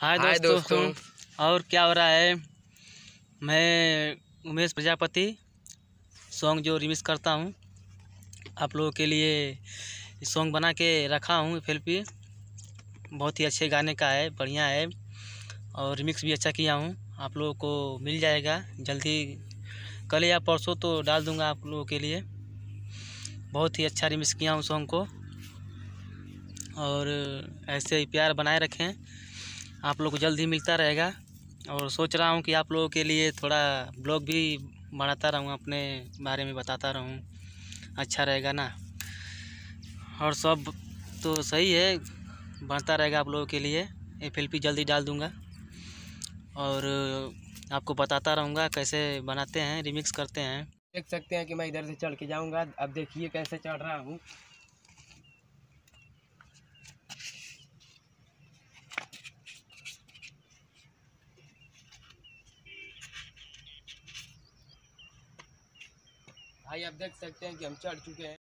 हाय दोस्तों, दोस्तों और क्या हो रहा है मैं उमेश प्रजापति सॉन्ग जो रिमिक्स करता हूँ आप लोगों के लिए सॉन्ग बना के रखा हूँ फिर भी बहुत ही अच्छे गाने का है बढ़िया है और रिमिक्स भी अच्छा किया हूँ आप लोगों को मिल जाएगा जल्दी कल या परसों तो डाल दूँगा आप लोगों के लिए बहुत ही अच्छा रिमिक्स किया हूँ सॉन्ग को और ऐसे ही प्यार बनाए रखें आप लोग को जल्द ही मिलता रहेगा और सोच रहा हूँ कि आप लोगों के लिए थोड़ा ब्लॉग भी बनाता रहूँ अपने बारे में बताता रहूँ अच्छा रहेगा ना और सब तो सही है बढ़ता रहेगा आप लोगों के लिए एफ एल पी जल्दी डाल दूँगा और आपको बताता रहूँगा कैसे बनाते हैं रिमिक्स करते हैं देख सकते हैं कि मैं इधर से चढ़ के जाऊँगा अब देखिए कैसे चढ़ रहा हूँ भाई आप देख सकते हैं कि हम चढ़ चुके हैं